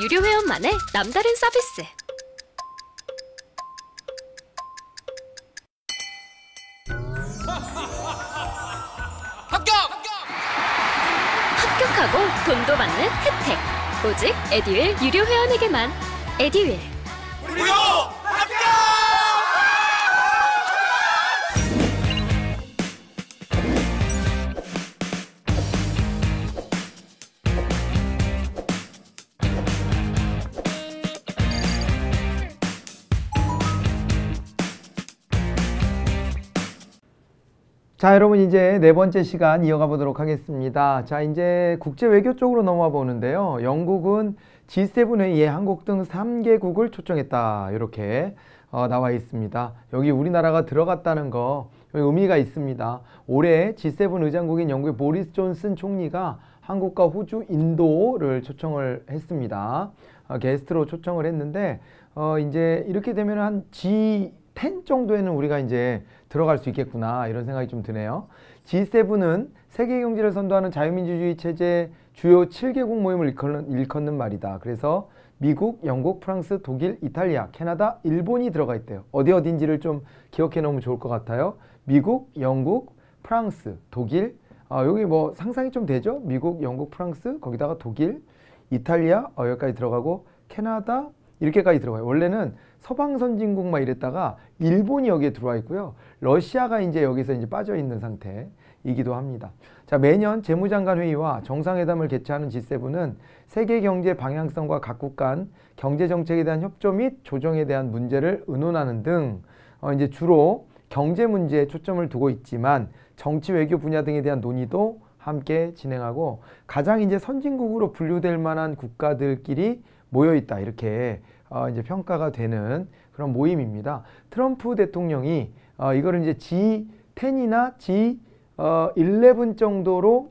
유료 회원만의 남다른 서비스. 합격! 합격하고 돈도 받는 혜택. 오직 에듀윌 유료 회원에게만. 에듀윌. 무료! 자, 여러분 이제 네 번째 시간 이어가 보도록 하겠습니다. 자, 이제 국제 외교 쪽으로 넘어와 보는데요. 영국은 G7 회의에 예, 한국 등 3개국을 초청했다. 이렇게 어, 나와 있습니다. 여기 우리나라가 들어갔다는 거 의미가 있습니다. 올해 G7 의장국인 영국의 보리스 존슨 총리가 한국과 호주, 인도를 초청을 했습니다. 어, 게스트로 초청을 했는데 어, 이제 이렇게 되면 한 G10 정도에는 우리가 이제 들어갈 수 있겠구나 이런 생각이 좀 드네요. G7은 세계 경제를 선도하는 자유민주주의 체제 주요 7개국 모임을 일컫는, 일컫는 말이다. 그래서 미국, 영국, 프랑스, 독일, 이탈리아, 캐나다, 일본이 들어가 있대요. 어디 어딘지를 좀 기억해 놓으면 좋을 것 같아요. 미국, 영국, 프랑스, 독일, 아, 여기 뭐 상상이 좀 되죠? 미국, 영국, 프랑스, 거기다가 독일, 이탈리아, 어, 여기까지 들어가고 캐나다 이렇게까지 들어가요. 원래는 서방 선진국 막 이랬다가 일본이 여기에 들어와 있고요. 러시아가 이제 여기서 이제 빠져 있는 상태이기도 합니다. 자, 매년 재무장관 회의와 정상회담을 개최하는 G7은 세계 경제 방향성과 각국 간 경제 정책에 대한 협조 및 조정에 대한 문제를 의논하는 등 어, 이제 주로 경제 문제에 초점을 두고 있지만 정치 외교 분야 등에 대한 논의도 함께 진행하고 가장 이제 선진국으로 분류될 만한 국가들끼리 모여 있다 이렇게 어, 이제 평가가 되는 그런 모임입니다. 트럼프 대통령이 어, 이거를 이제 G10이나 G11 어, 정도로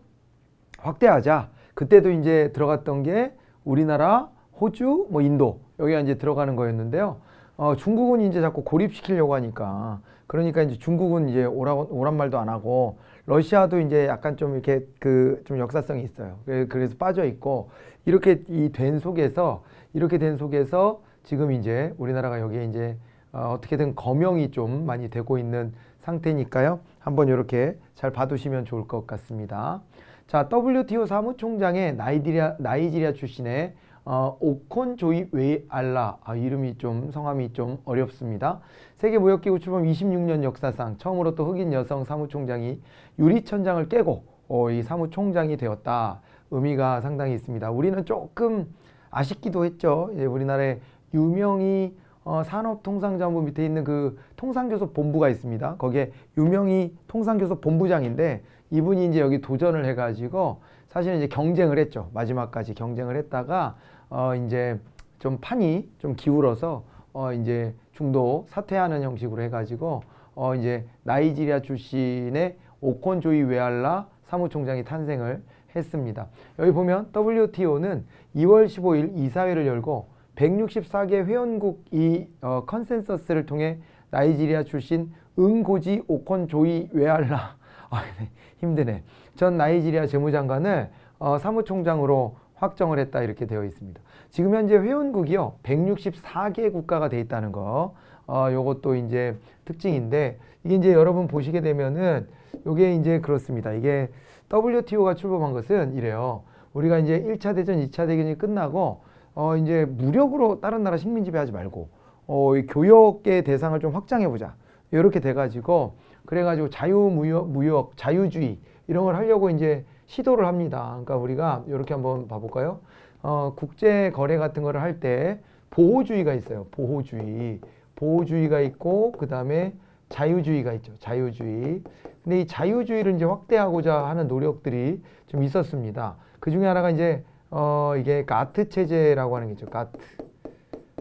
확대하자. 그때도 이제 들어갔던 게 우리나라, 호주, 뭐 인도 여기가 이제 들어가는 거였는데요. 어, 중국은 이제 자꾸 고립시키려고 하니까 그러니까 이제 중국은 이제 오라고 오란 말도 안 하고 러시아도 이제 약간 좀 이렇게 그 좀 역사성이 있어요. 그래서 빠져 있고 이렇게 이 된 속에서 이렇게 된 속에서 지금 이제 우리나라가 여기에 이제 어, 떻게든 거명이 좀 많이 되고 있는 상태니까요. 한번 이렇게 잘 봐두시면 좋을 것 같습니다. 자, WTO 사무총장의 나이지리아, 나이지리아 출신의 어, 오콘 조이 웨이 알라 아, 이름이 좀 성함이 좀 어렵습니다. 세계무역기구 출범 26년 역사상 처음으로 또 흑인 여성 사무총장이 유리천장을 깨고 어, 이 사무총장이 되었다. 의미가 상당히 있습니다. 우리는 조금 아쉽기도 했죠. 이제 우리나라에 유명히 어, 산업통상자원부 밑에 있는 그 통상교섭 본부가 있습니다. 거기에 유명히 통상교섭 본부장인데 이분이 이제 여기 도전을 해가지고 사실은 이제 경쟁을 했죠. 마지막까지 경쟁을 했다가 어, 이제 좀 판이 좀 기울어서 어, 이제 중도 사퇴하는 형식으로 해가지고 어, 이제 나이지리아 출신의 오콘조이 웨알라 사무총장이 탄생을 했습니다. 여기 보면 WTO는 2월 15일 이사회를 열고 164개 회원국이 어, 컨센서스를 통해 나이지리아 출신 응고지 오콘 조이 웨알라 아, 네, 힘드네. 전 나이지리아 재무장관을 어, 사무총장으로 확정을 했다 이렇게 되어 있습니다. 지금 현재 회원국이요 164개 국가가 돼 있다는 거, 어, 요것도 이제 특징인데 이게 이제 여러분 보시게 되면은 이게 이제 그렇습니다. 이게 WTO가 출범한 것은 이래요. 우리가 이제 1차 대전, 2차 대전이 끝나고 어 이제 무력으로 다른 나라 식민 지배하지 말고 어 교역의 대상을 좀 확장해 보자. 이렇게 돼 가지고 그래 가지고 자유무역 무역, 자유주의 이런 걸 하려고 이제 시도를 합니다. 그러니까 우리가 이렇게 한번 봐 볼까요? 어 국제 거래 같은 거를 할 때 보호주의가 있어요. 보호주의. 보호주의가 있고 그다음에 자유주의가 있죠. 자유주의. 근데 이 자유주의를 이제 확대하고자 하는 노력들이 좀 있었습니다. 그 중에 하나가 이제 어 이게 가트 체제라고 하는 게죠 가트.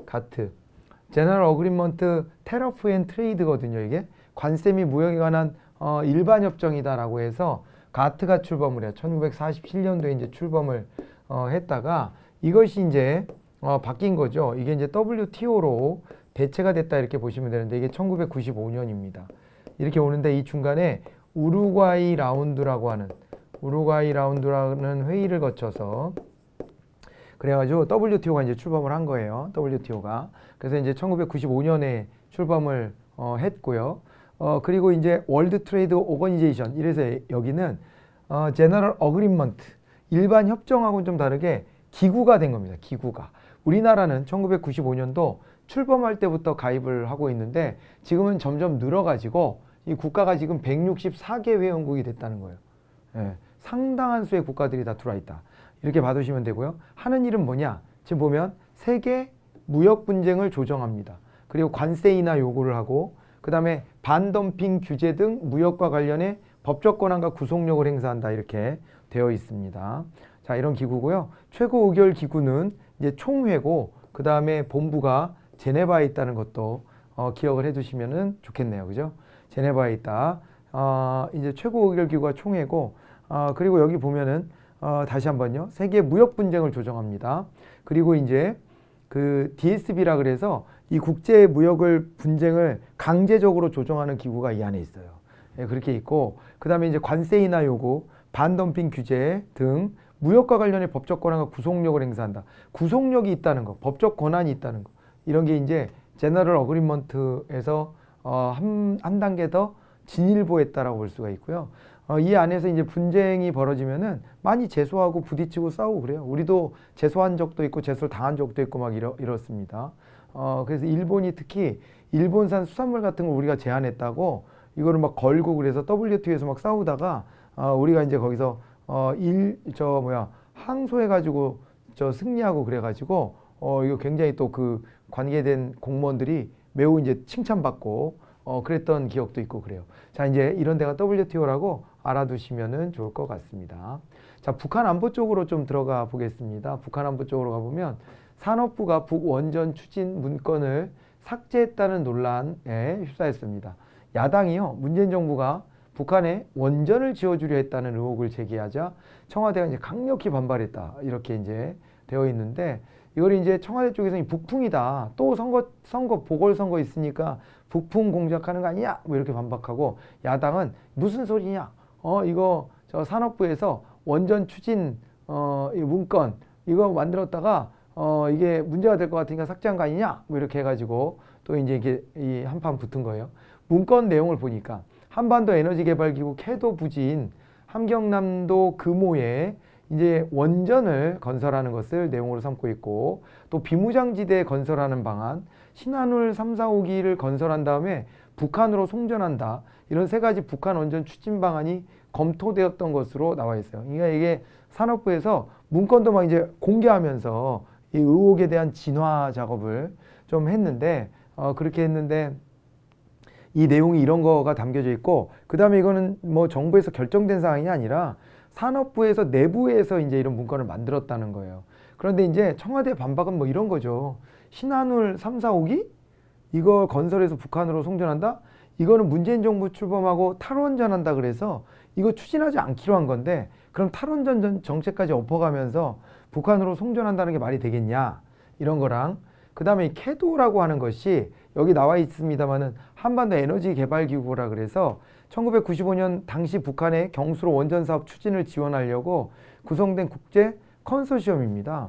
가트. 제너럴 어그리먼트 테러프 앤 트레이드거든요. 이게 관세및 무역에 관한 어 일반 협정이다라고 해서 가트가 출범을 해요. 1947년도에 이제 출범을 어 했다가 이것이 이제 어 바뀐 거죠. 이게 이제 WTO로 대체가 됐다 이렇게 보시면 되는데 이게 1995년입니다. 이렇게 오는데 이 중간에 우루과이 라운드라고 하는 우루과이 라운드라는 회의를 거쳐서 그래가지고 WTO가 이제 출범을 한 거예요. WTO가. 그래서 이제 1995년에 출범을 어, 했고요. 어, 그리고 이제 월드 트레이드 오거니제이션 이래서 여기는 어, 제너럴 어그리먼트 일반 협정하고는 좀 다르게 기구가 된 겁니다. 기구가. 우리나라는 1995년도 출범할 때부터 가입을 하고 있는데 지금은 점점 늘어가지고 이 국가가 지금 164개 회원국이 됐다는 거예요. 예, 상당한 수의 국가들이 다 들어와 있다. 이렇게 봐두시면 되고요. 하는 일은 뭐냐? 지금 보면 세계 무역 분쟁을 조정합니다. 그리고 관세이나 요구를 하고 그 다음에 반덤핑 규제 등 무역과 관련해 법적 권한과 구속력을 행사한다 이렇게 되어 있습니다. 자 이런 기구고요. 최고 의결 기구는 이제 총회고 그 다음에 본부가 제네바에 있다는 것도 어, 기억을 해주시면 좋겠네요. 그죠? 제네바에 있다. 어, 이제 최고 의결기구가 총회고 어, 그리고 여기 보면은 어, 다시 한번요. 세계 무역 분쟁을 조정합니다. 그리고 이제 그 DSB라 그래서 이 국제 무역을 분쟁을 강제적으로 조정하는 기구가 이 안에 있어요. 예, 그렇게 있고 그다음에 이제 관세이나 요구, 반덤핑 규제 등 무역과 관련해 법적 권한과 구속력을 행사한다. 구속력이 있다는 거, 법적 권한이 있다는 거. 이런 게 이제 제너럴 어그리먼트에서 어, 한, 한 단계 더 진일보했다라고 볼 수가 있고요. 어, 이 안에서 이제 분쟁이 벌어지면은 많이 재소하고 부딪히고 싸우고 그래요. 우리도 재소한 적도 있고 재소를 당한 적도 있고 막 이렇, 이렇습니다. 어, 그래서 일본이 특히 일본산 수산물 같은 걸 우리가 제한했다고 이거를 막 걸고 그래서 WTO에서 막 싸우다가 어, 우리가 이제 거기서 어, 일, 저 뭐야 항소해가지고 저 승리하고 그래가지고 어, 이거 굉장히 또그 관계된 공무원들이 매우 이제 칭찬받고 어, 그랬던 기억도 있고 그래요. 자, 이제 이런 데가 WTO라고 알아두시면 좋을 것 같습니다. 자, 북한 안보 쪽으로 좀 들어가 보겠습니다. 북한 안보 쪽으로 가보면 산업부가 북원전 추진 문건을 삭제했다는 논란에 휩싸였습니다. 야당이요, 문재인 정부가 북한에 원전을 지어주려 했다는 의혹을 제기하자 청와대가 이제 강력히 반발했다. 이렇게 이제 되어 있는데 이걸 이제 청와대 쪽에서 북풍이다. 또 선거 선거 보궐선거 있으니까 북풍 공작하는 거 아니냐? 뭐 이렇게 반박하고 야당은 무슨 소리냐? 어 이거 저 산업부에서 원전 추진 어 문건 이거 만들었다가 어 이게 문제가 될 것 같으니까 삭제한 거 아니냐? 뭐 이렇게 해가지고 또 이제 이게 이 한판 붙은 거예요. 문건 내용을 보니까 한반도 에너지개발기구 캐도 부지인 함경남도 금호에 이제 원전을 건설하는 것을 내용으로 삼고 있고 또 비무장지대 건설하는 방안, 신한울 3, 4, 5기를 건설한 다음에 북한으로 송전한다. 이런 세 가지 북한 원전 추진 방안이 검토되었던 것으로 나와 있어요. 그러니까 이게 산업부에서 문건도 막 이제 공개하면서 이 의혹에 대한 진화 작업을 좀 했는데 어 그렇게 했는데 이 내용이 이런 거가 담겨져 있고 그다음에 이거는 뭐 정부에서 결정된 사항이 아니라 산업부에서 내부에서 이제 이런 문건을 만들었다는 거예요. 그런데 이제 청와대 반박은 뭐 이런 거죠. 신한울 3, 4, 5기 이거 건설해서 북한으로 송전한다? 이거는 문재인 정부 출범하고 탈원전한다 그래서 이거 추진하지 않기로 한 건데 그럼 탈원전 정책까지 엎어가면서 북한으로 송전한다는 게 말이 되겠냐 이런 거랑 그 다음에 캐도라고 하는 것이 여기 나와 있습니다만은 한반도 에너지 개발 기구라 그래서 1995년 당시 북한의 경수로 원전 사업 추진을 지원하려고 구성된 국제 컨소시엄입니다.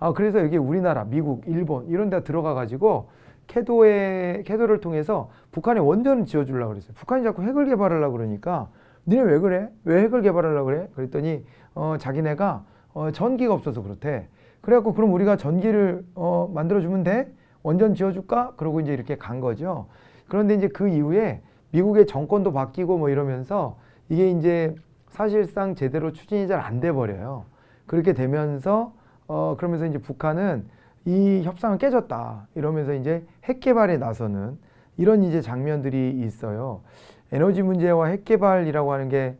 아, 그래서 여기 우리나라, 미국, 일본 이런 데 들어가 가지고 캐도에 캐도를 통해서 북한의 원전을 지어 주려고 그랬어요. 북한이 자꾸 핵을 개발하려고 그러니까 니네 왜 그래? 왜 핵을 개발하려고 그래? 그랬더니 어, 자기네가 어, 전기가 없어서 그렇대. 그래갖고 그럼 우리가 전기를 어, 만들어 주면 돼? 원전 지어 줄까? 그러고 이제 이렇게 간 거죠. 그런데 이제 그 이후에 미국의 정권도 바뀌고 뭐 이러면서 이게 이제 사실상 제대로 추진이 잘 안 돼 버려요. 그렇게 되면서 어 그러면서 이제 북한은 이 협상은 깨졌다 이러면서 이제 핵 개발에 나서는 이런 이제 장면들이 있어요. 에너지 문제와 핵 개발이라고 하는 게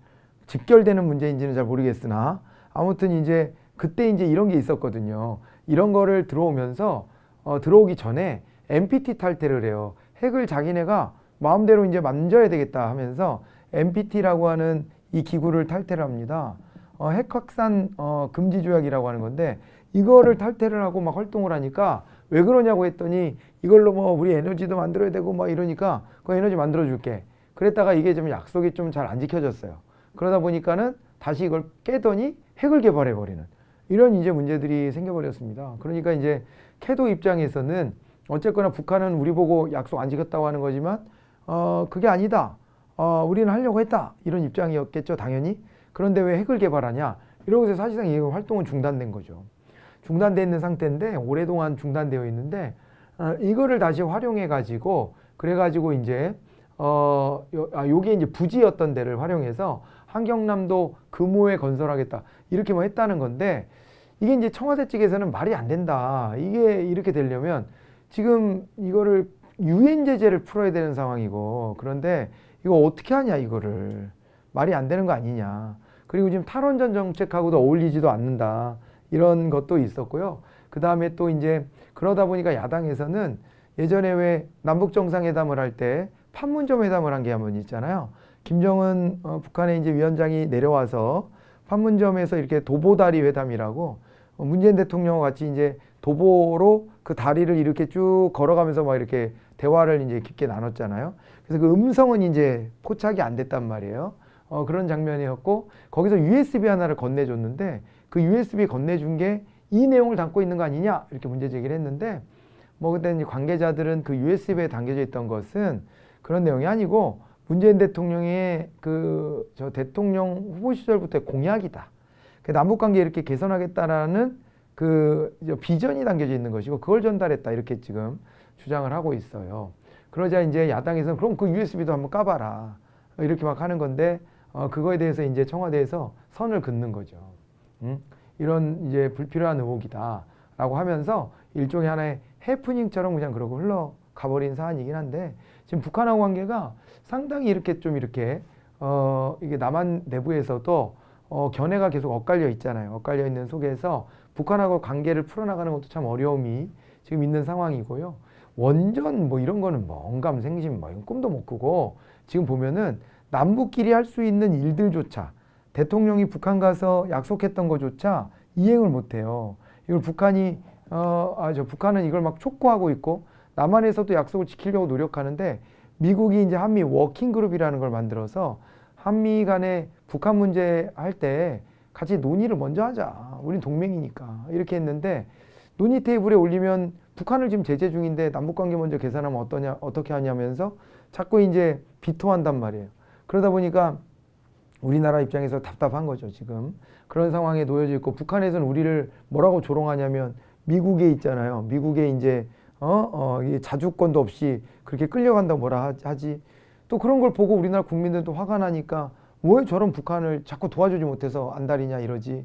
직결되는 문제인지는 잘 모르겠으나 아무튼 이제 그때 이제 이런 게 있었거든요. 이런 거를 들어오면서 어 들어오기 전에 NPT 탈퇴를 해요. 핵을 자기네가 마음대로 이제 만져야 되겠다 하면서 MPT라고 하는 이 기구를 탈퇴를 합니다. 어, 핵 확산 어, 금지 조약이라고 하는 건데 이거를 탈퇴를 하고 막 활동을 하니까 왜 그러냐고 했더니 이걸로 뭐 우리 에너지도 만들어야 되고 막 이러니까 그 에너지 만들어 줄게. 그랬다가 이게 좀 약속이 좀 잘 안 지켜졌어요. 그러다 보니까는 다시 이걸 깨더니 핵을 개발해 버리는 이런 이제 문제들이 생겨버렸습니다. 그러니까 이제 캐도 입장에서는 어쨌거나 북한은 우리 보고 약속 안 지켰다고 하는 거지만 어, 그게 아니다. 어, 우리는 하려고 했다. 이런 입장이었겠죠, 당연히. 그런데 왜 핵을 개발하냐? 이러고서 사실상 이 활동은 중단된 거죠. 중단되어 있는 상태인데 오랫동안 중단되어 있는데 어, 이거를 다시 활용해 가지고 그래 가지고 이제 어 요, 아, 요게 이제 부지였던 데를 활용해서 한경남도 금호에 건설하겠다 이렇게만 뭐 했다는 건데 이게 이제 청와대 측에서는 말이 안 된다 이게 이렇게 되려면 지금 이거를 유엔 제재를 풀어야 되는 상황이고 그런데 이거 어떻게 하냐 이거를 말이 안 되는 거 아니냐. 그리고 지금 탈원전 정책하고도 어울리지도 않는다. 이런 것도 있었고요. 그 다음에 또 이제 그러다 보니까 야당에서는 예전에 왜 남북정상회담을 할 때 판문점 회담을 한 게 한 번 있잖아요. 김정은 어, 북한의 이제 위원장이 내려와서 판문점에서 이렇게 도보다리 회담이라고 어, 문재인 대통령과 같이 이제 도보로 그 다리를 이렇게 쭉 걸어가면서 막 이렇게 대화를 이제 깊게 나눴잖아요. 그래서 그 음성은 이제 포착이 안 됐단 말이에요. 어, 그런 장면이었고 거기서 USB 하나를 건네줬는데 그 USB 건네준 게 이 내용을 담고 있는 거 아니냐 이렇게 문제 제기를 했는데 뭐 그때 는 이제 관계자들은 그 USB에 담겨져 있던 것은 그런 내용이 아니고 문재인 대통령의 그 저 대통령 후보 시절부터의 공약이다. 그 남북관계 이렇게 개선하겠다라는 그 비전이 담겨져 있는 것이고 그걸 전달했다 이렇게 지금 주장을 하고 있어요. 그러자 이제 야당에서는 그럼 그 USB도 한번 까봐라. 이렇게 막 하는 건데 어, 그거에 대해서 이제 청와대에서 선을 긋는 거죠. 음? 이런 이제 불필요한 의혹이다라고 하면서 일종의 하나의 해프닝처럼 그냥 그러고 흘러가버린 사안이긴 한데 지금 북한하고 관계가 상당히 이렇게 좀 이렇게 어, 이게 남한 내부에서도 어, 견해가 계속 엇갈려 있잖아요. 엇갈려 있는 속에서 북한하고 관계를 풀어나가는 것도 참 어려움이 지금 있는 상황이고요. 원전 뭐 이런 거는 뭔감 뭐 생심 뭐 이런 꿈도 못 꾸고 지금 보면은 남북끼리 할 수 있는 일들조차 대통령이 북한 가서 약속했던 거조차 이행을 못 해요. 이걸 북한이 어, 아, 저 북한은 이걸 막 촉구하고 있고 남한에서도 약속을 지키려고 노력하는데 미국이 이제 한미 워킹 그룹이라는 걸 만들어서 한미 간에 북한 문제 할 때 같이 논의를 먼저 하자. 우린 동맹이니까. 이렇게 했는데 논의 테이블에 올리면 북한을 지금 제재 중인데 남북관계 먼저 계산하면 어떠냐 어떻게 하냐면서 자꾸 이제 비토한단 말이에요. 그러다 보니까 우리나라 입장에서 답답한 거죠 지금 그런 상황에 놓여져 있고 북한에서는 우리를 뭐라고 조롱하냐면 미국에 있잖아요. 미국에 이제 어, 어 자주권도 없이 그렇게 끌려간다 뭐라 하지 또 그런 걸 보고 우리나라 국민들도 화가 나니까 왜 저런 북한을 자꾸 도와주지 못해서 안달이냐 이러지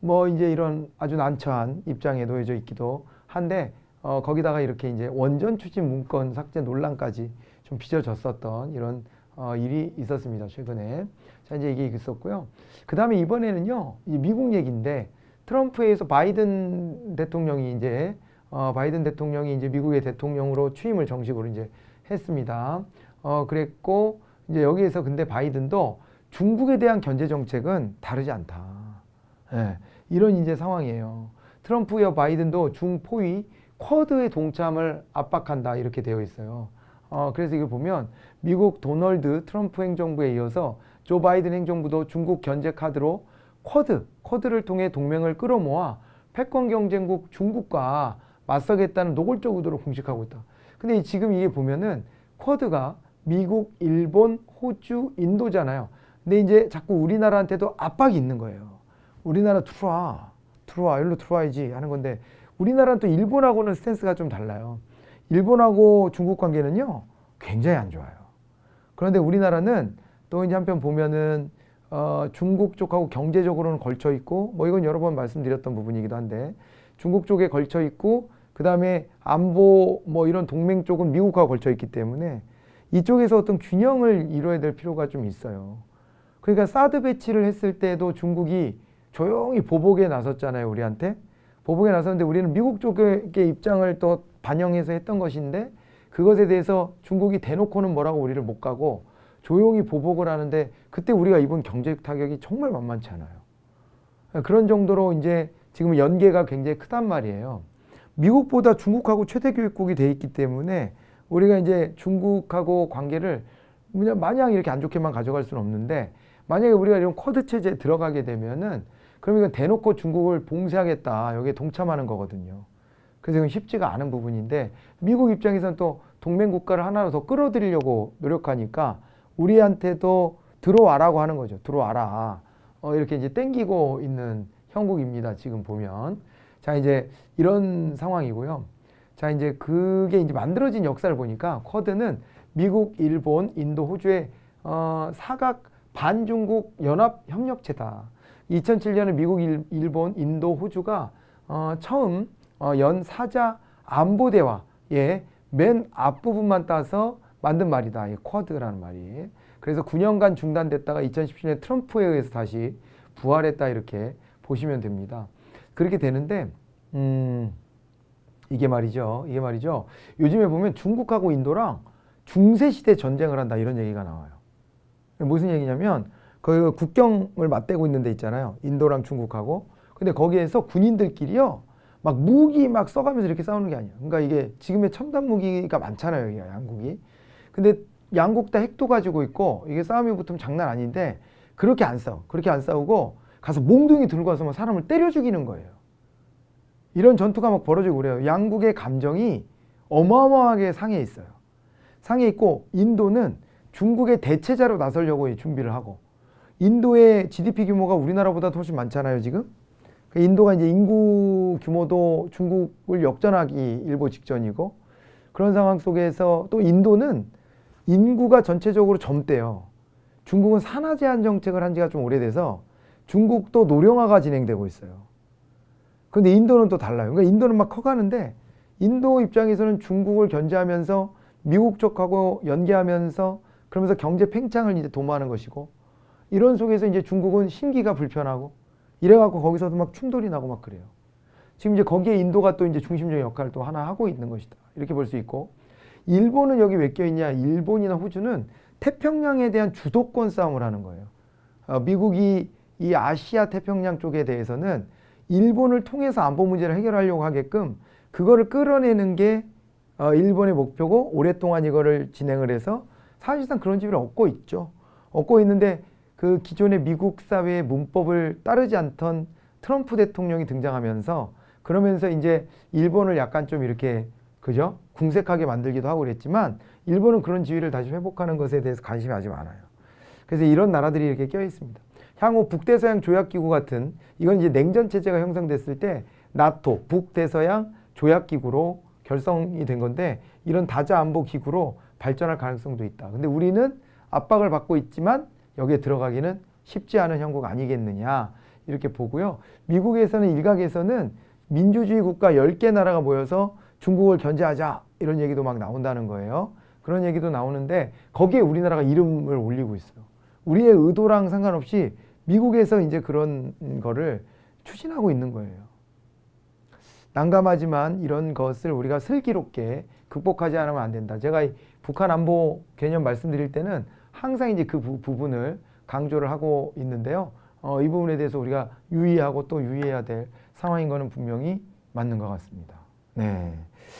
뭐 이제 이런 아주 난처한 입장에 놓여져 있기도 한데 어, 거기다가 이렇게 이제 원전 추진 문건 삭제 논란까지 좀 빚어졌었던 이런 어, 일이 있었습니다. 최근에. 자, 이제 이게 있었고요. 그 다음에 이번에는요, 미국 얘기인데 트럼프에서 바이든 대통령이 이제 어, 바이든 대통령이 이제 미국의 대통령으로 취임을 정식으로 이제 했습니다. 어, 그랬고 이제 여기에서 근데 바이든도 중국에 대한 견제 정책은 다르지 않다. 예, 이런 이제 상황이에요. 트럼프와 바이든도 중포위 쿼드의 동참을 압박한다 이렇게 되어 있어요. 어, 그래서 이거 보면 미국 도널드 트럼프 행정부에 이어서 조 바이든 행정부도 중국 견제 카드로 쿼드, 쿼드를 통해 동맹을 끌어모아 패권 경쟁국 중국과 맞서겠다는 노골적 의도를 공식하고 있다. 근데 지금 이게 보면은 쿼드가 미국, 일본, 호주, 인도잖아요. 근데 이제 자꾸 우리나라한테도 압박이 있는 거예요. 우리나라 들어와, 들어와, 일로 들어와야지 하는 건데 우리나라는 또 일본하고는 스탠스가 좀 달라요. 일본하고 중국 관계는요, 굉장히 안 좋아요. 그런데 우리나라는 또 이제 한편 보면은 어, 중국 쪽하고 경제적으로는 걸쳐 있고 뭐 이건 여러 번 말씀드렸던 부분이기도 한데 중국 쪽에 걸쳐 있고 그 다음에 안보 뭐 이런 동맹 쪽은 미국과 걸쳐 있기 때문에 이쪽에서 어떤 균형을 이뤄야 될 필요가 좀 있어요. 그러니까 사드 배치를 했을 때도 중국이 조용히 보복에 나섰잖아요 우리한테. 보복에 나섰는데 우리는 미국 쪽의 입장을 또 반영해서 했던 것인데 그것에 대해서 중국이 대놓고는 뭐라고 우리를 못 가고 조용히 보복을 하는데 그때 우리가 입은 경제 타격이 정말 만만치 않아요. 그런 정도로 이제 지금 연계가 굉장히 크단 말이에요. 미국보다 중국하고 최대 교육국이 돼 있기 때문에 우리가 이제 중국하고 관계를 그냥 마냥 이렇게 안 좋게만 가져갈 수는 없는데 만약에 우리가 이런 쿼드 체제에 들어가게 되면은 그럼 이건 대놓고 중국을 봉쇄하겠다. 여기에 동참하는 거거든요. 그래서 이건 쉽지가 않은 부분인데 미국 입장에선 또 동맹 국가를 하나로 더 끌어들이려고 노력하니까 우리한테도 들어와라고 하는 거죠. 들어와라. 어, 이렇게 이제 땡기고 있는 형국입니다. 지금 보면. 자, 이제 이런 상황이고요. 자, 이제 그게 이제 만들어진 역사를 보니까 쿼드는 미국, 일본, 인도, 호주의 어, 사각 반중국 연합 협력체다. 2007년에 미국, 일, 본 인도, 호주가 어, 처음 어, 연 사자 안보 대화의 맨 앞부분만 따서 만든 말이다. 이 쿼드라는 말이. 그래서 9년간 중단됐다가 2017년에 트럼프에 의해서 다시 부활했다 이렇게 보시면 됩니다. 그렇게 되는데 음, 이게 말이죠. 이게 말이죠. 요즘에 보면 중국하고 인도랑 중세시대 전쟁을 한다 이런 얘기가 나와요. 무슨 얘기냐면 그 국경을 맞대고 있는 데 있잖아요. 인도랑 중국하고. 근데 거기에서 군인들끼리요. 막 무기 막 써가면서 이렇게 싸우는 게 아니에요. 그러니까 이게 지금의 첨단 무기가 많잖아요. 여기가 양국이. 근데 양국 다 핵도 가지고 있고 이게 싸움이 붙으면 장난 아닌데 그렇게 안 싸워. 그렇게 안 싸우고 가서 몽둥이 들고 와서 막 사람을 때려 죽이는 거예요. 이런 전투가 막 벌어지고 그래요. 양국의 감정이 어마어마하게 상해 있어요. 상해 있고 인도는 중국의 대체자로 나서려고 준비를 하고 인도의 GDP 규모가 우리나라보다 훨씬 많잖아요, 지금. 그러니까 인도가 이제 인구 규모도 중국을 역전하기 일보 직전이고 그런 상황 속에서 또 인도는 인구가 전체적으로 젊대요. 중국은 산화 제한 정책을 한 지가 좀 오래돼서 중국도 노령화가 진행되고 있어요. 그런데 인도는 또 달라요. 그러니까 인도는 막 커가는데 인도 입장에서는 중국을 견제하면서 미국 쪽하고 연계하면서 그러면서 경제 팽창을 이제 도모하는 것이고 이런 속에서 이제 중국은 심기가 불편하고 이래갖고 거기서도 막 충돌이 나고 막 그래요. 지금 이제 거기에 인도가 또 이제 중심적인 역할을 또 하나 하고 있는 것이다. 이렇게 볼 수 있고 일본은 여기 왜 껴있냐. 일본이나 호주는 태평양에 대한 주도권 싸움을 하는 거예요. 어, 미국이 이 아시아 태평양 쪽에 대해서는 일본을 통해서 안보 문제를 해결하려고 하게끔 그거를 끌어내는 게 어, 일본의 목표고 오랫동안 이거를 진행을 해서 사실상 그런 집을 얻고 있죠. 얻고 있는데 그 기존의 미국 사회의 문법을 따르지 않던 트럼프 대통령이 등장하면서 그러면서 이제 일본을 약간 좀 이렇게 그죠? 궁색하게 만들기도 하고 그랬지만 일본은 그런 지위를 다시 회복하는 것에 대해서 관심이 아직 많아요. 그래서 이런 나라들이 이렇게 껴 있습니다. 향후 북대서양 조약기구 같은 이건 이제 냉전 체제가 형성됐을 때 나토 북대서양 조약기구로 결성이 된 건데 이런 다자 안보 기구로 발전할 가능성도 있다. 근데 우리는 압박을 받고 있지만 여기에 들어가기는 쉽지 않은 형국 아니겠느냐 이렇게 보고요. 미국에서는 일각에서는 민주주의 국가 10개 나라가 모여서 중국을 견제하자 이런 얘기도 막 나온다는 거예요. 그런 얘기도 나오는데 거기에 우리나라가 이름을 올리고 있어요. 우리의 의도랑 상관없이 미국에서 이제 그런 거를 추진하고 있는 거예요. 난감하지만 이런 것을 우리가 슬기롭게 극복하지 않으면 안 된다. 제가 북한 안보 개념 말씀드릴 때는 항상 이제 그 부, 분을 강조를 하고 있는데요. 어, 이 부분에 대해서 우리가 유의하고 또 유의해야 될 상황인 거는 분명히 맞는 것 같습니다. 네.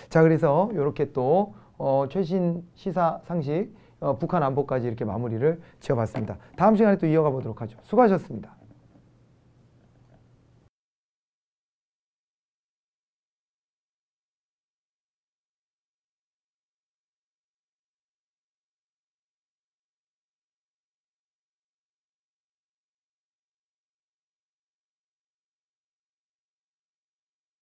자, 그래서 이렇게 또 어, 최신 시사 상식 어, 북한 안보까지 이렇게 마무리를 지어봤습니다. 다음 시간에 또 이어가 보도록 하죠. 수고하셨습니다.